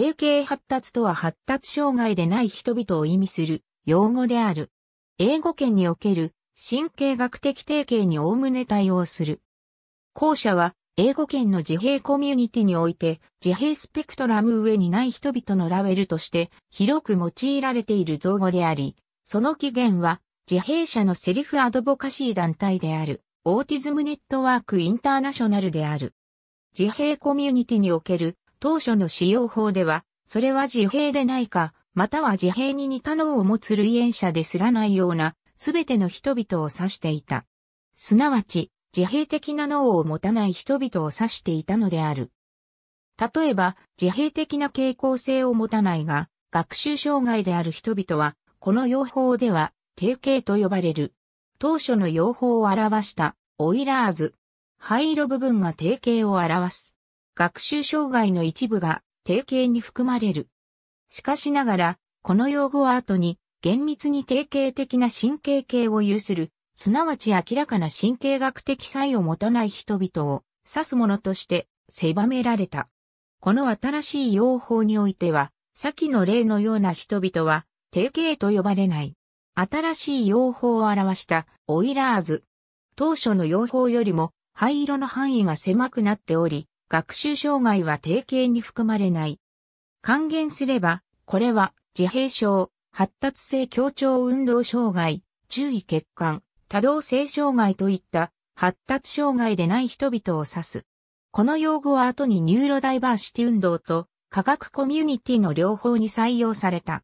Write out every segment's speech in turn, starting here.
定型発達とは発達障害でない人々を意味する用語である。英語圏における神経学的定型におおむね対応する。後者は英語圏の自閉コミュニティにおいて自閉スペクトラム上にない人々のラベルとして広く用いられている造語であり、その起源は自閉者のセリフアドボカシー団体であるオーティズムネットワークインターナショナルである。自閉コミュニティにおける当初の使用法では、それは自閉でないか、または自閉に似た脳を持つ類縁者ですらないような、すべての人々を指していた。すなわち、自閉的な脳を持たない人々を指していたのである。例えば、自閉的な傾向性を持たないが、学習障害である人々は、この用法では、定型と呼ばれる。当初の用法を表した、オイラーズ。灰色部分が定型を表す。学習障害の一部が定型に含まれる。しかしながら、この用語は後に厳密に定型的な神経系を有する、すなわち明らかな神経学的差異を持たない人々を指すものとして狭められた。この新しい用法においては、先の例のような人々は定型と呼ばれない。新しい用法を表したオイラーズ。当初の用法よりも灰色の範囲が狭くなっており、学習障害は定型に含まれない。還元すれば、これは自閉症、発達性協調運動障害、注意欠陥、多動性障害といった発達障害でない人々を指す。この用語は後にニューロダイバーシティ運動と科学コミュニティの両方に採用された。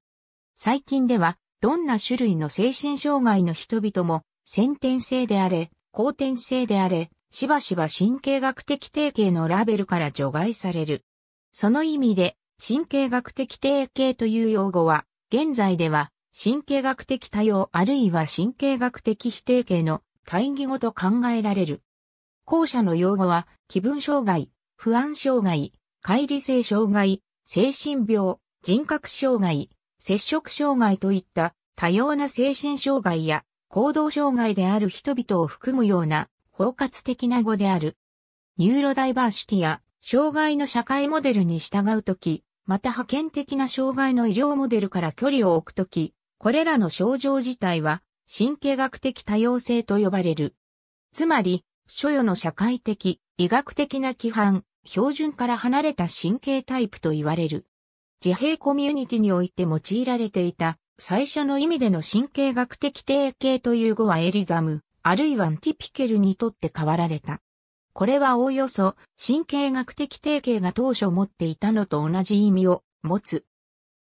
最近では、どんな種類の精神障害の人々も、先天性であれ、後天性であれ、しばしば神経学的定型のラベルから除外される。その意味で、神経学的定型という用語は、現在では、神経学的多様あるいは神経学的非定型の対義語と考えられる。後者の用語は、気分障害、不安障害、乖離性障害、精神病、人格障害、摂食障害といった多様な精神障害や行動障害である人々を含むような包括的な語である。ニューロダイバーシティや障害の社会モデルに従うとき、また派遣的な障害の医療モデルから距離を置くとき、これらの症状自体は神経学的多様性と呼ばれる。つまり、所与の社会的、医学的な規範、標準から離れた神経タイプと言われる。自閉コミュニティにおいて用いられていた最初の意味での神経学的定型という語はエリザム、あるいはアンティピケルにとって変わられた。これはおおよそ神経学的定型が当初持っていたのと同じ意味を持つ。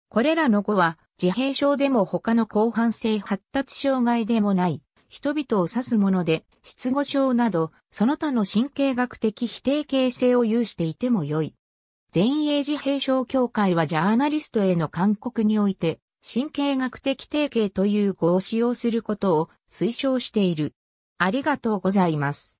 これらの語は自閉症でも他の広範性発達障害でもない人々を指すもので失語症などその他の神経学的否定形性を有していても良い。全英自閉症協会はジャーナリストへの勧告において神経学的定型という語を使用することを推奨している。ありがとうございます。